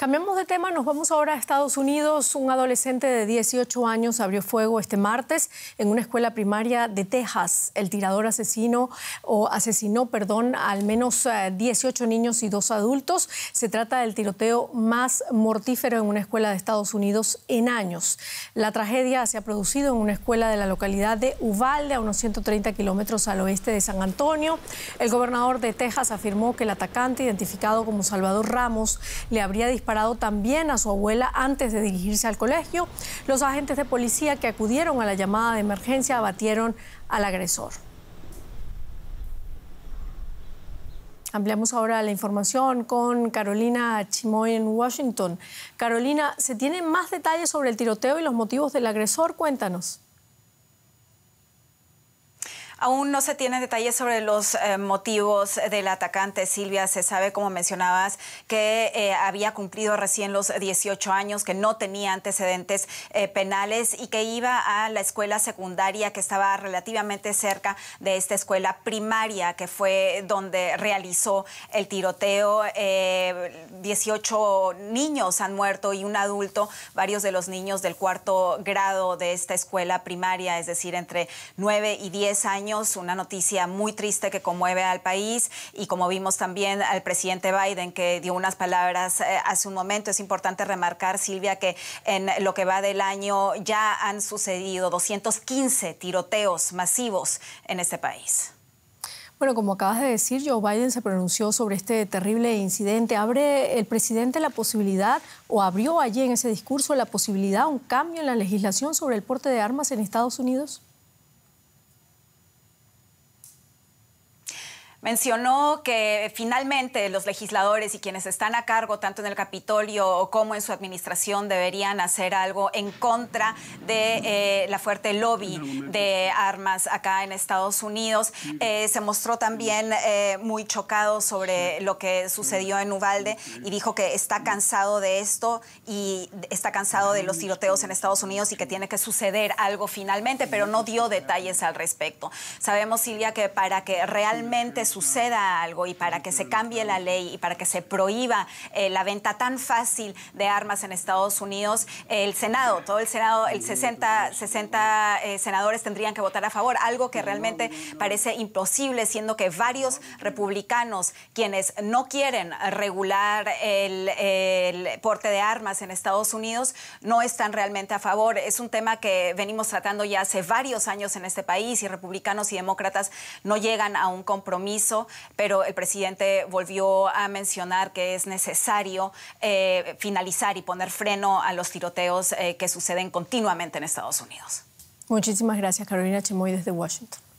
Cambiamos de tema, nos vamos ahora a Estados Unidos. Un adolescente de 18 años abrió fuego este martes en una escuela primaria de Texas. El tirador asesino o asesinó, perdón, al menos 18 eh, niños y dos adultos. Se trata del tiroteo más mortífero en una escuela de Estados Unidos en años. La tragedia se ha producido en una escuela de la localidad de Uvalde, a unos 130 kilómetros al oeste de San Antonio. El gobernador de Texas afirmó que el atacante, identificado como Salvador Ramos, le habría disparado también a su abuela antes de dirigirse al colegio. Los agentes de policía que acudieron a la llamada de emergencia abatieron al agresor. Ampliamos ahora la información con Carolina Chimoy en Washington. Carolina, ¿se tienen más detalles sobre el tiroteo y los motivos del agresor? Cuéntanos. Aún no se tienen detalles sobre los eh, motivos del atacante, Silvia. Se sabe, como mencionabas, que eh, había cumplido recién los 18 años, que no tenía antecedentes eh, penales y que iba a la escuela secundaria que estaba relativamente cerca de esta escuela primaria que fue donde realizó el tiroteo. 18 niños han muerto y un adulto, varios de los niños del cuarto grado de esta escuela primaria, es decir, entre 9 y 10 años una noticia muy triste que conmueve al país y como vimos también al presidente Biden que dio unas palabras eh, hace un momento, es importante remarcar, Silvia, que en lo que va del año ya han sucedido 215 tiroteos masivos en este país. Bueno, como acabas de decir, Joe Biden se pronunció sobre este terrible incidente. ¿Abre el presidente la posibilidad o abrió allí en ese discurso la posibilidad, un cambio en la legislación sobre el porte de armas en Estados Unidos? Mencionó que finalmente los legisladores y quienes están a cargo tanto en el Capitolio como en su administración deberían hacer algo en contra de eh, la fuerte lobby de armas acá en Estados Unidos. Eh, se mostró también eh, muy chocado sobre lo que sucedió en Ubalde y dijo que está cansado de esto y está cansado de los tiroteos en Estados Unidos y que tiene que suceder algo finalmente, pero no dio detalles al respecto. Sabemos, Silvia, que para que realmente suceda algo y para que se cambie la ley y para que se prohíba eh, la venta tan fácil de armas en Estados Unidos, el Senado, todo el Senado, el 60, 60 eh, senadores tendrían que votar a favor, algo que realmente parece imposible, siendo que varios republicanos, quienes no quieren regular el porte de armas en Estados Unidos, no están realmente a favor. Es un tema que venimos tratando ya hace varios años en este país y republicanos y demócratas no llegan a un compromiso pero el presidente volvió a mencionar que es necesario eh, finalizar y poner freno a los tiroteos eh, que suceden continuamente en Estados Unidos. Muchísimas gracias, Carolina Chemoy, desde Washington.